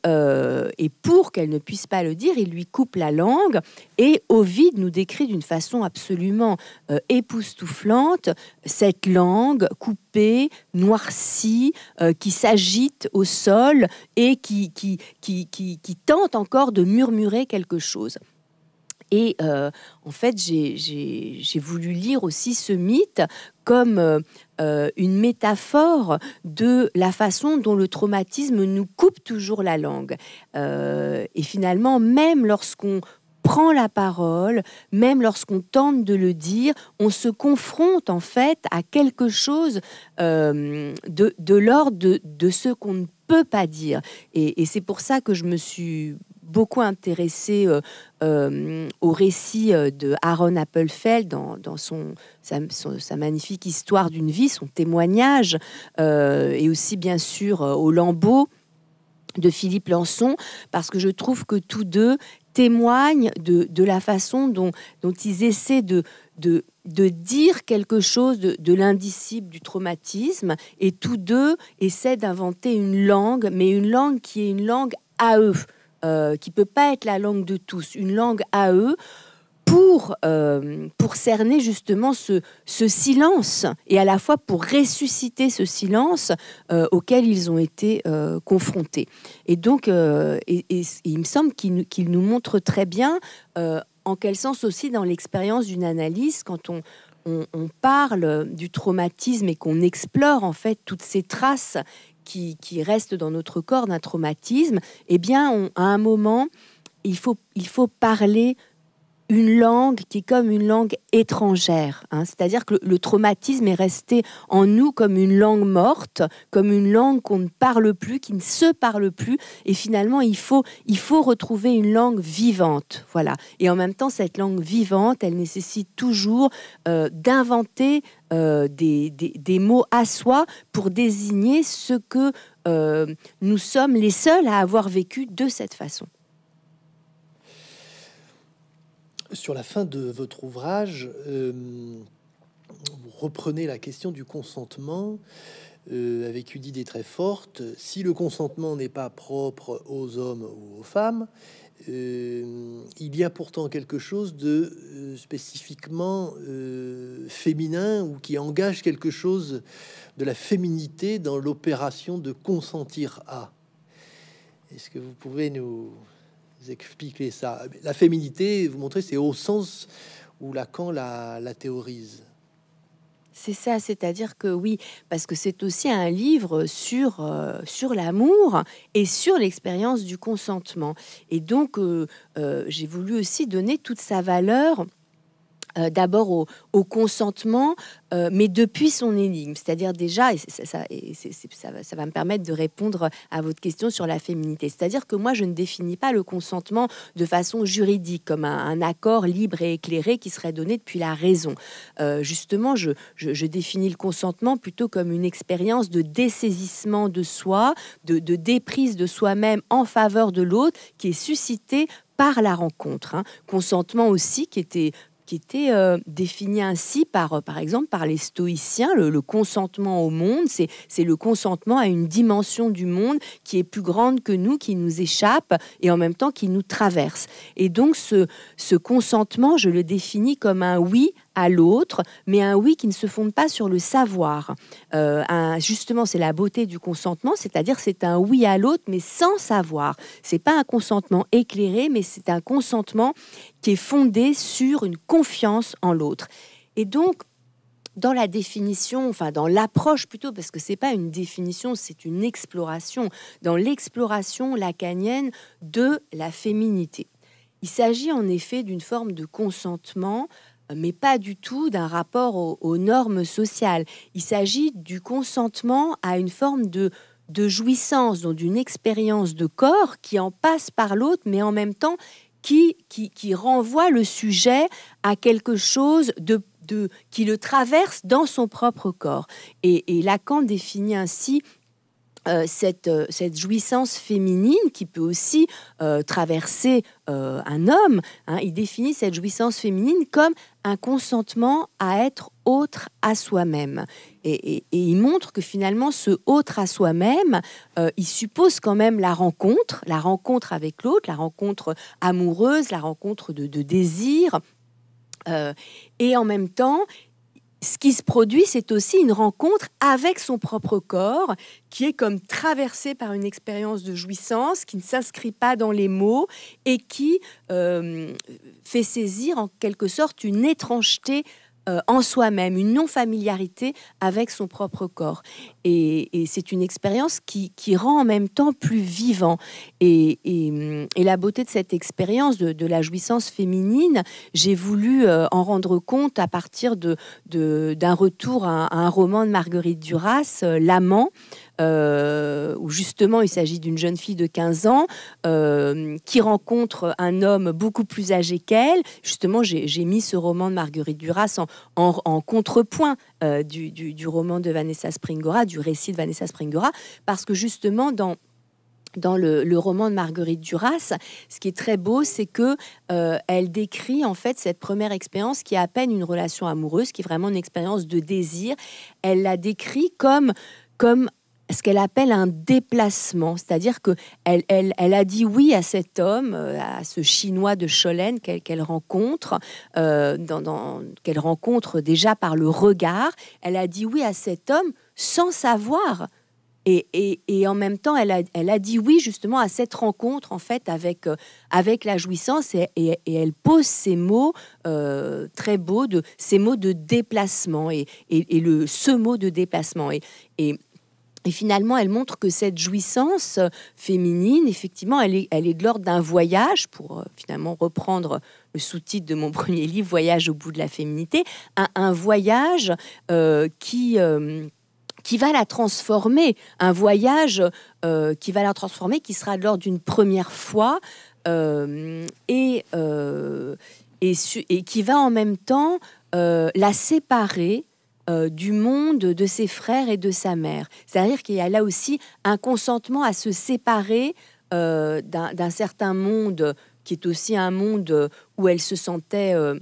Euh, et, pour qu'elle ne puisse pas le dire, il lui coupe la langue. Et Ovide nous décrit d'une façon absolument euh, époustouflante cette langue coupée, noircie, euh, qui s'agite au sol et qui, qui tente encore de murmurer quelque chose. Et euh, en fait, j'ai voulu lire aussi ce mythe comme euh, euh, une métaphore de la façon dont le traumatisme nous coupe toujours la langue. et finalement, même lorsqu'on prend la parole, même lorsqu'on tente de le dire, on se confronte en fait à quelque chose de, l'ordre de, ce qu'on ne peut pas dire. Et, et c'est pour ça que je me suis beaucoup intéressé euh, euh, au récit euh, de Aaron Appelfeld dans, son, sa, magnifique histoire d'une vie, son témoignage, et aussi bien sûr au lambeau de Philippe Lançon, parce que je trouve que tous deux témoignent de, la façon dont, dont ils essaient de, de, dire quelque chose de, de l'indicible du traumatisme, et tous deux essaient d'inventer une langue, mais une langue qui est une langue à eux, qui euh, qui peut pas être la langue de tous, une langue à eux, pour, euh, pour cerner justement ce, ce silence et à la fois pour ressusciter ce silence euh, auquel ils ont été confrontés. Et donc, il me semble qu'il nous montre très bien en quel sens aussi dans l'expérience d'une analyse, quand on, on, on, parle du traumatisme et qu'on explore en fait toutes ces traces qui, reste dans notre corps d'un traumatisme, eh bien, à un moment, il faut, il faut parler une langue qui est comme une langue étrangère. Hein. C'est-à-dire que le, traumatisme est resté en nous comme une langue morte, comme une langue qu'on ne parle plus, qui ne se parle plus. Et finalement, il faut, il faut retrouver une langue vivante. Voilà. Et en même temps, cette langue vivante, elle nécessite toujours euh, d'inventer euh, des, mots à soi pour désigner ce que euh, nous sommes les seuls à avoir vécu de cette façon.
Sur la fin de votre ouvrage, euh, vous reprenez la question du consentement euh, avec une idée très forte. Si le consentement n'est pas propre aux hommes ou aux femmes, euh, il y a pourtant quelque chose de spécifiquement féminin ou qui engage quelque chose de la féminité dans l'opération de consentir à. Est-ce que vous pouvez nous expliquez ça. La féminité, vous montrez, c'est au sens où Lacan
la, théorise. C'est ça, c'est-à-dire que oui, parce que c'est aussi un livre sur, euh, sur l'amour et sur l'expérience du consentement. Et donc, euh, euh, j'ai voulu aussi donner toute sa valeur euh, d'abord au, consentement, euh, mais depuis son énigme. C'est-à-dire déjà, et, ça, ça, ça, va me permettre de répondre à votre question sur la féminité. C'est-à-dire que moi, je ne définis pas le consentement de façon juridique, comme un, accord libre et éclairé qui serait donné depuis la raison. Euh, justement, je, je, définis le consentement plutôt comme une expérience de dessaisissement de soi, de, de déprise de soi-même en faveur de l'autre, qui est suscité par la rencontre. Hein. Consentement aussi qui était qui était euh, défini ainsi par, euh, par exemple, par les stoïciens. Le, consentement au monde, c'est, le consentement à une dimension du monde qui est plus grande que nous, qui nous échappe et en même temps qui nous traverse. Et donc ce consentement, je le définis comme un oui à l'autre, mais un oui qui ne se fonde pas sur le savoir. Euh, un, justement, c'est la beauté du consentement, c'est-à-dire c'est un oui à l'autre, mais sans savoir. C'est pas un consentement éclairé, mais c'est un consentement qui est fondé sur une confiance en l'autre. Et donc, dans la définition, enfin dans l'approche plutôt, parce que c'est pas une définition, c'est une exploration, dans l'exploration lacanienne de la féminité. Il s'agit en effet d'une forme de consentement mais pas du tout d'un rapport aux, normes sociales. Il s'agit du consentement à une forme de, de jouissance, donc d'une expérience de corps qui en passe par l'autre, mais en même temps qui, qui, renvoie le sujet à quelque chose de, de, qui le traverse dans son propre corps. Et, Lacan définit ainsi euh, cette, euh, cette, jouissance féminine qui peut aussi euh, traverser un homme. Hein. il définit cette jouissance féminine comme un consentement à être autre à soi-même. Et, il montre que finalement, ce autre à soi-même, euh, il suppose quand même la rencontre, la rencontre avec l'autre, la rencontre amoureuse, la rencontre de, désir. Euh, et en même temps, ce qui se produit, c'est aussi une rencontre avec son propre corps, qui est comme traversé par une expérience de jouissance, qui ne s'inscrit pas dans les mots et qui euh, fait saisir en quelque sorte une étrangeté euh, en soi-même, une non-familiarité avec son propre corps. Et, c'est une expérience qui, rend en même temps plus vivant. Et, hum, la beauté de cette expérience de, la jouissance féminine, j'ai voulu euh, en rendre compte à partir d'un retour à, un roman de Marguerite Duras, euh, L'amant. Euh, où justement il s'agit d'une jeune fille de 15 ans euh, qui rencontre un homme beaucoup plus âgé qu'elle. Justement, j'ai mis ce roman de Marguerite Duras en, contrepoint euh, du, roman de Vanessa Springora, du récit de Vanessa Springora, parce que justement, dans dans le, roman de Marguerite Duras, ce qui est très beau, c'est que elle décrit en fait cette première expérience qui est à peine une relation amoureuse, qui est vraiment une expérience de désir. Elle la décrit comme comme ce qu'elle appelle un déplacement, c'est-à-dire que elle, elle, a dit oui à cet homme, euh, à ce Chinois de Cholène qu'elle rencontre, euh, dans, qu'elle rencontre déjà par le regard. Elle a dit oui à cet homme sans savoir. Et, en même temps, elle a, elle a, dit oui justement à cette rencontre en fait avec, euh, avec la jouissance et, elle pose ces mots très beaux, de, ces mots de déplacement et, le, ce mot de déplacement. et et finalement, elle montre que cette jouissance euh, féminine, effectivement, elle est, elle est de l'ordre d'un voyage, pour euh, finalement reprendre le sous-titre de mon premier livre, Voyage au bout de la féminité, un, un voyage euh, qui... qui va la transformer, un voyage qui va la transformer, qui sera de l'ordre d'une première fois et, et, qui va en même temps la séparer euh, du monde de ses frères et de sa mère. C'est-à-dire qu'il y a là aussi un consentement à se séparer euh, d'un certain monde qui est aussi un monde où elle se sentait euh,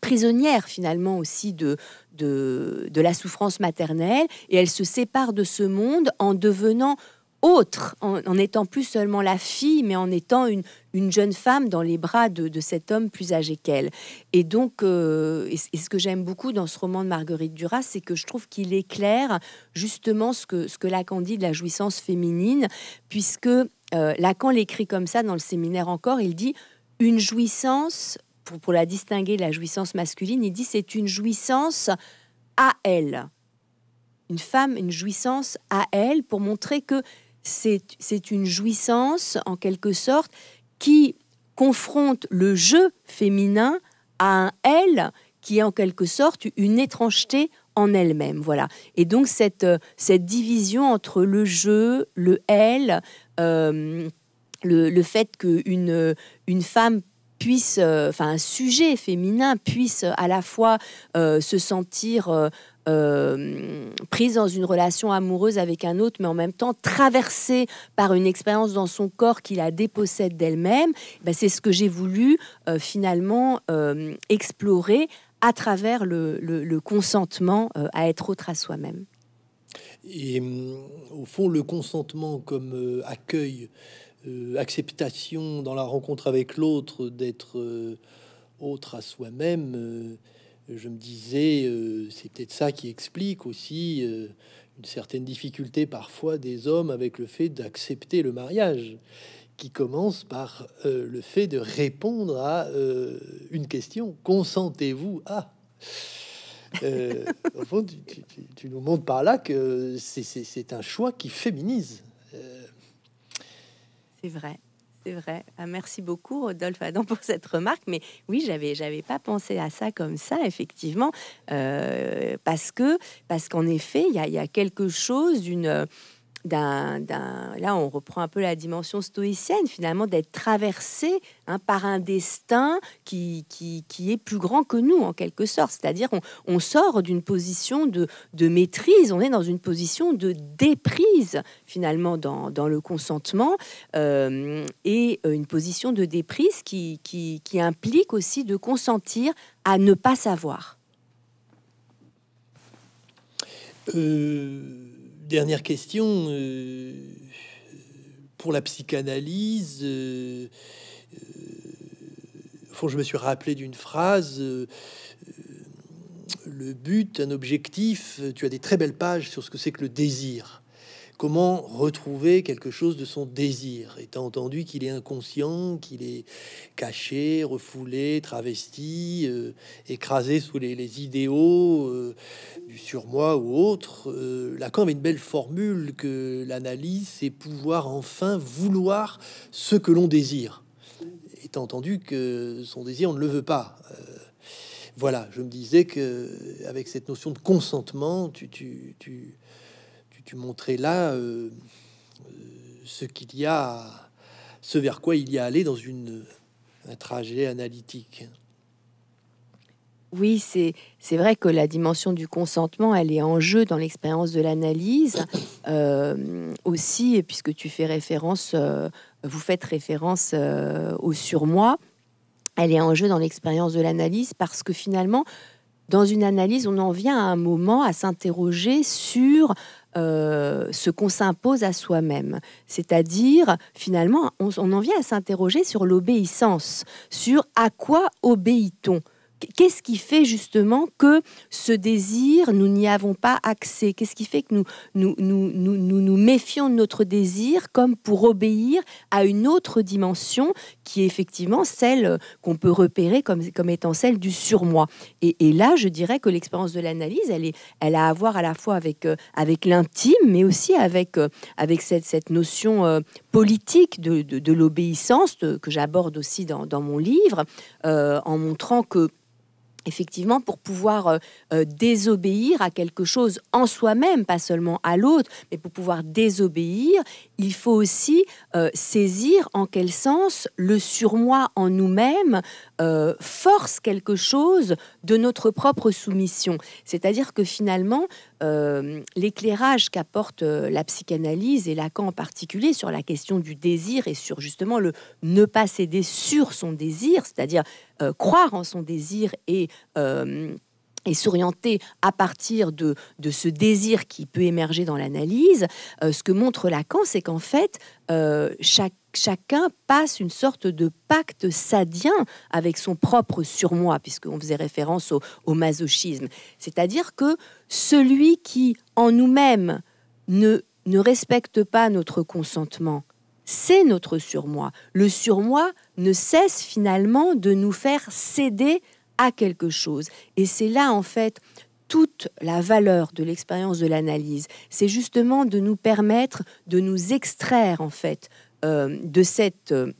prisonnière finalement aussi de, de, la souffrance maternelle, et elle se sépare de ce monde en devenant autre, en étant plus seulement la fille, mais en étant une, une jeune femme dans les bras de, cet homme plus âgé qu'elle. Et donc, euh, et, ce que j'aime beaucoup dans ce roman de Marguerite Duras, c'est que je trouve qu'il éclaire justement ce que, ce que Lacan dit de la jouissance féminine, puisque euh, Lacan l'écrit comme ça dans le séminaire encore, il dit une jouissance, pour, pour la distinguer de la jouissance masculine, il dit c'est une jouissance à elle. Une femme, une jouissance à elle pour montrer que c'est une jouissance, en quelque sorte, qui confronte le jeu féminin à un elle qui est en quelque sorte une étrangeté en elle-même. Voilà. Et donc cette, euh, cette division entre le jeu, le elle, euh, le, fait qu'une une femme puisse, euh, enfin un sujet féminin puisse à la fois se sentir euh, prise dans une relation amoureuse avec un autre, mais en même temps traversée par une expérience dans son corps qui la dépossède d'elle-même, ben, c'est ce que j'ai voulu euh, finalement euh, explorer à travers le, le consentement à être autre à soi-même.
Et hum, au fond, le consentement comme accueil, acceptation dans la rencontre avec l'autre d'être autre à soi-même je me disais, euh, c'est peut-être ça qui explique aussi euh, une certaine difficulté parfois des hommes avec le fait d'accepter le mariage, qui commence par euh, le fait de répondre à une question consentez-vous à Au fond, tu, nous montres par là que c'est un choix qui féminise.
c'est vrai c'est vrai. Ah, merci beaucoup, Rodolphe Adam, pour cette remarque. Mais oui, j'avais, j'avais pas pensé à ça comme ça, effectivement, euh, parce que, parce qu'en effet, il y, y a, quelque chose, d'une d'un, là on reprend un peu la dimension stoïcienne finalement d'être traversé hein, par un destin qui, qui, est plus grand que nous en quelque sorte c'est-à-dire on, sort d'une position de, maîtrise on est dans une position de déprise finalement dans, le consentement euh, et euh, une position de déprise qui, qui, implique aussi de consentir à ne pas savoir
euh, dernière question. Euh, pour la psychanalyse, euh, euh, je me suis rappelé d'une phrase. le but, un objectif, tu as des très belles pages sur ce que c'est que le désir. Comment retrouver quelque chose de son désir, étant entendu qu'il est inconscient, qu'il est caché, refoulé, travesti, euh, écrasé sous les, idéaux euh, du surmoi ou autre. Euh, Lacan avait une belle formule que l'analyse, c'est pouvoir enfin vouloir ce que l'on désire, étant entendu que son désir, on ne le veut pas voilà, je me disais que avec cette notion de consentement, tu, tu, tu, tu montrais là euh, euh, ce qu'il y a, ce vers quoi il y a allé dans une, un trajet analytique.
Oui, c'est, c'est vrai que la dimension du consentement, elle est en jeu dans l'expérience de l'analyse euh, aussi, puisque tu fais référence, vous faites référence au surmoi, elle est en jeu dans l'expérience de l'analyse parce que finalement, dans une analyse, on en vient à un moment à s'interroger sur euh, ce qu'on s'impose à soi-même. C'est-à-dire, finalement, on en vient à s'interroger sur l'obéissance, sur à quoi obéit-on Qu'est-ce qui fait justement que ce désir, nous n'y avons pas accès Qu'est-ce qui fait que nous nous, nous, nous nous, méfions de notre désir comme pour obéir à une autre dimension qui est effectivement celle euh, qu'on peut repérer comme, comme étant celle du surmoi et, et là, je dirais que l'expérience de l'analyse, elle, est, elle a à voir à la fois avec, euh, avec l'intime, mais aussi avec, euh, avec cette, cette notion politique de, de, l'obéissance que j'aborde aussi dans, dans, mon livre, en montrant que effectivement, pour pouvoir euh, euh, désobéir à quelque chose en soi-même, pas seulement à l'autre, mais pour pouvoir désobéir, il faut aussi euh, saisir en quel sens le surmoi en nous-mêmes force quelque chose de notre propre soumission. C'est-à-dire que finalement, l'éclairage qu'apporte la psychanalyse et Lacan en particulier sur la question du désir et sur justement le ne pas céder sur son désir, c'est-à-dire euh, croire en son désir et euh, s'orienter à partir de, ce désir qui peut émerger dans l'analyse, euh, ce que montre Lacan, c'est qu'en fait, chacun passe une sorte de pacte sadien avec son propre surmoi, puisqu'on faisait référence au, masochisme. C'est-à-dire que celui qui, en nous-mêmes, ne respecte pas notre consentement, c'est notre surmoi. Le surmoi ne cesse finalement de nous faire céder à quelque chose. Et c'est là, en fait, toute la valeur de l'expérience de l'analyse. C'est justement de nous permettre de nous extraire, en fait, euh, de cette... Euh,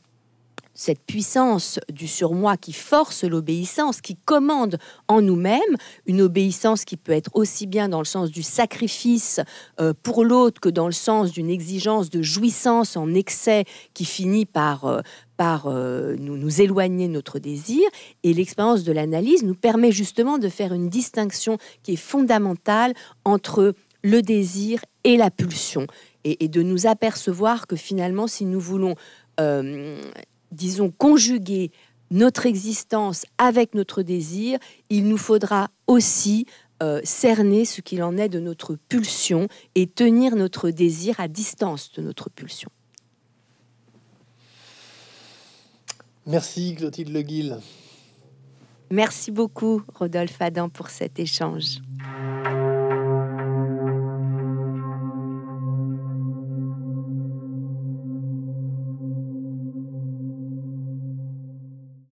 cette puissance du surmoi qui force l'obéissance, qui commande en nous-mêmes, une obéissance qui peut être aussi bien dans le sens du sacrifice euh, pour l'autre que dans le sens d'une exigence de jouissance en excès qui finit par, euh, par euh, nous, nous, éloigner de notre désir. Et l'expérience de l'analyse nous permet justement de faire une distinction qui est fondamentale entre le désir et la pulsion, et, de nous apercevoir que finalement, si nous voulons disons, conjuguer notre existence avec notre désir, il nous faudra aussi euh, cerner ce qu'il en est de notre pulsion et tenir notre désir à distance de notre pulsion.
Merci Clotilde Guil.
Merci beaucoup Rodolphe Adam pour cet échange.